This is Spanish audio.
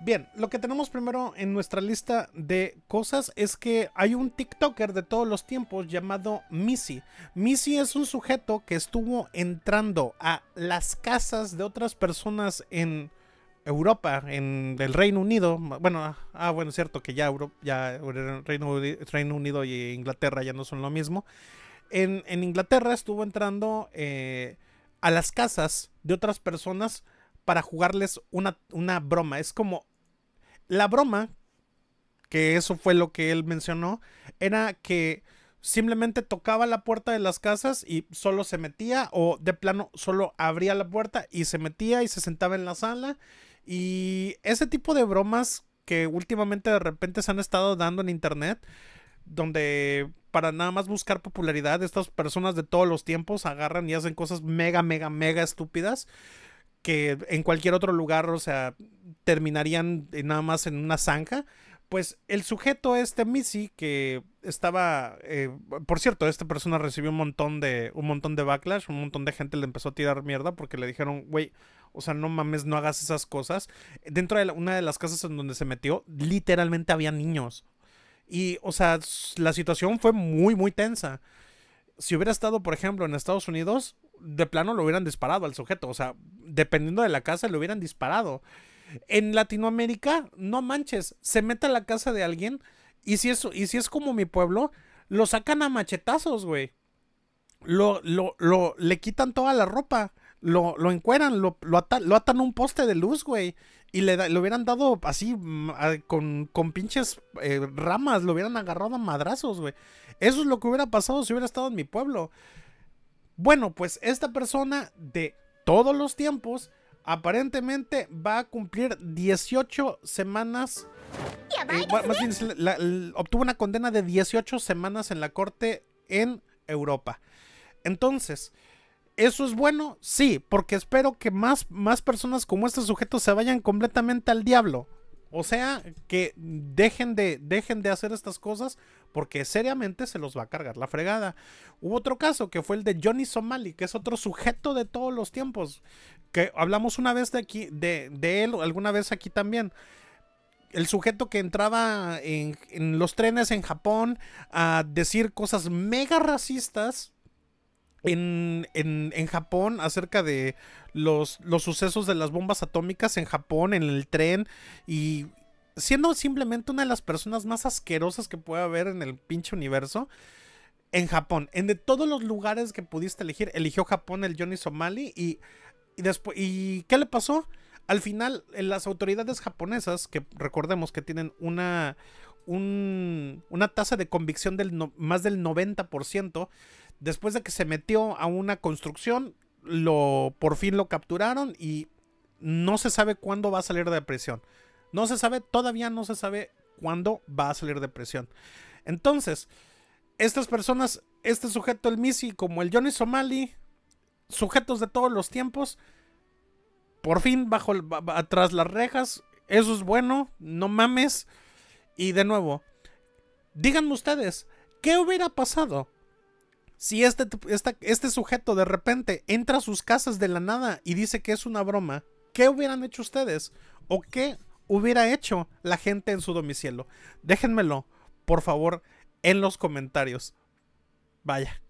Bien, lo que tenemos primero en nuestra lista de cosas es que hay un TikToker de todos los tiempos llamado Missy. Missy es un sujeto que estuvo entrando a las casas de otras personas en Europa, en el Reino Unido. Bueno, ah, bueno, es cierto que ya, ya Reino, Unido y Inglaterra ya no son lo mismo. En, Inglaterra estuvo entrando eh, a las casas de otras personas para jugarles una, una broma. Es como la broma, que eso fue lo que él mencionó, era que simplemente tocaba la puerta de las casas y solo se metía o de plano solo abría la puerta y se metía y se sentaba en la sala y ese tipo de bromas que últimamente de repente se han estado dando en internet donde para nada más buscar popularidad estas personas de todos los tiempos agarran y hacen cosas mega mega mega estúpidas que en cualquier otro lugar, o sea, terminarían nada más en una zanja. Pues el sujeto este Missy que estaba, eh, por cierto, esta persona recibió un montón de un montón de backlash, un montón de gente le empezó a tirar mierda porque le dijeron, güey, o sea, no mames, no hagas esas cosas. Dentro de una de las casas en donde se metió, literalmente había niños. Y, o sea, la situación fue muy, muy tensa. Si hubiera estado, por ejemplo, en Estados Unidos, de plano lo hubieran disparado al sujeto. O sea, dependiendo de la casa, lo hubieran disparado. En Latinoamérica, no manches, se mete a la casa de alguien y si es, y si es como mi pueblo, lo sacan a machetazos, güey. Lo, lo, le quitan toda la ropa, lo, lo encueran, lo, atan, a un poste de luz, güey. Y le, hubieran dado así, mm, con, pinches eh, ramas, lo hubieran agarrado a madrazos, güey. Eso es lo que hubiera pasado si hubiera estado en mi pueblo. Bueno, pues esta persona de todos los tiempos aparentemente va a cumplir 18 semanas. Eh, más bien, obtuvo una condena de 18 semanas en la corte en Europa. Entonces, ¿eso es bueno? Sí, porque espero que más, más personas como este sujeto se vayan completamente al diablo. O sea, que dejen de, dejen de hacer estas cosas porque seriamente se los va a cargar la fregada. Hubo otro caso que fue el de Johnny Somali, que es otro sujeto de todos los tiempos, que hablamos una vez de aquí, de, él, alguna vez aquí también. El sujeto que entraba en, en los trenes en Japón a decir cosas mega racistas en, Japón acerca de los, los sucesos de las bombas atómicas en Japón, en el tren, y siendo simplemente una de las personas más asquerosas que puede haber en el pinche universo, en Japón, en de todos los lugares que pudiste elegir, eligió Japón el Johnny Somali y, y después, ¿y qué le pasó? Al final, eh, las autoridades japonesas, que recordemos que tienen una, una tasa de convicción del más del 90%. Después de que se metió a una construcción, lo, por fin lo capturaron y no se sabe cuándo va a salir de presión No se sabe, todavía no se sabe cuándo va a salir de presión Entonces, estas personas, este sujeto, el Missy, como el Johnny Somali, sujetos de todos los tiempos, por fin bajo atrás las rejas, eso es bueno, no mames. Y de nuevo, díganme ustedes, ¿qué hubiera pasado si este, este sujeto de repente entra a sus casas de la nada y dice que es una broma? ¿Qué hubieran hecho ustedes? ¿O qué hubiera hecho la gente en su domicilio? Déjenmelo, por favor, en los comentarios. Vaya.